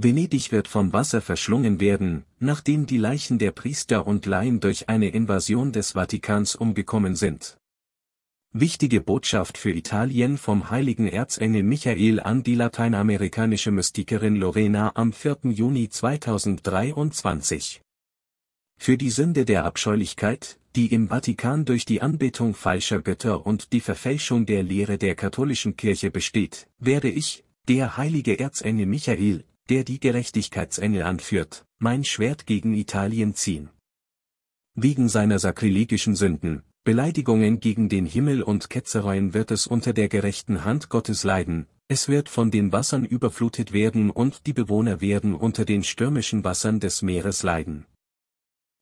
Venedig wird vom Wasser verschlungen werden, nachdem die Leichen der Priester und Laien durch eine Invasion des Vatikans umgekommen sind. Wichtige Botschaft für Italien vom heiligen Erzengel Michael an die lateinamerikanische Mystikerin Lorena am 4. Juni 2023. Für die Sünde der Abscheulichkeit, die im Vatikan durch die Anbetung falscher Götter und die Verfälschung der Lehre der katholischen Kirche besteht, werde ich, der heilige Erzengel Michael, der die Gerechtigkeitsengel anführt, mein Schwert gegen Italien ziehen. Wegen seiner sakrilegischen Sünden, Beleidigungen gegen den Himmel und Ketzereien wird es unter der gerechten Hand Gottes leiden, es wird von den Wassern überflutet werden und die Bewohner werden unter den stürmischen Wassern des Meeres leiden.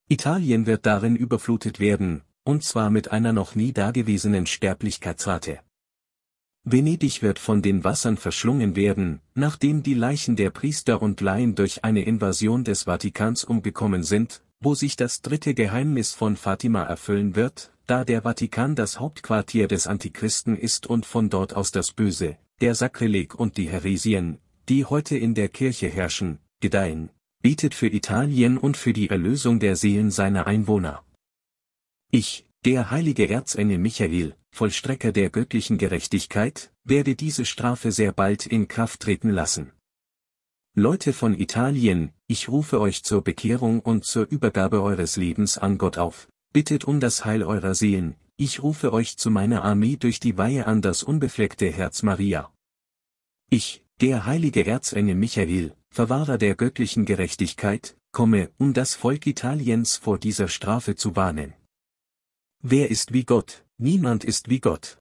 Italien wird darin überflutet werden, und zwar mit einer noch nie dagewesenen Sterblichkeitsrate. Venedig wird von den Wassern verschlungen werden, nachdem die Leichen der Priester und Laien durch eine Invasion des Vatikans umgekommen sind, wo sich das dritte Geheimnis von Fatima erfüllen wird, da der Vatikan das Hauptquartier des Antichristen ist und von dort aus das Böse, der Sakrileg und die Heresien, die heute in der Kirche herrschen, gedeihen, bietet für Italien und für die Erlösung der Seelen seiner Einwohner. Ich, der heilige Erzengel Michael, Vollstrecker der göttlichen Gerechtigkeit, werde diese Strafe sehr bald in Kraft treten lassen. Leute von Italien, ich rufe euch zur Bekehrung und zur Übergabe eures Lebens an Gott auf, bittet um das Heil eurer Seelen, ich rufe euch zu meiner Armee durch die Weihe an das unbefleckte Herz Maria. Ich, der heilige Erzengel Michael, Verwahrer der göttlichen Gerechtigkeit, komme, um das Volk Italiens vor dieser Strafe zu warnen. Wer ist wie Gott? Niemand ist wie Gott.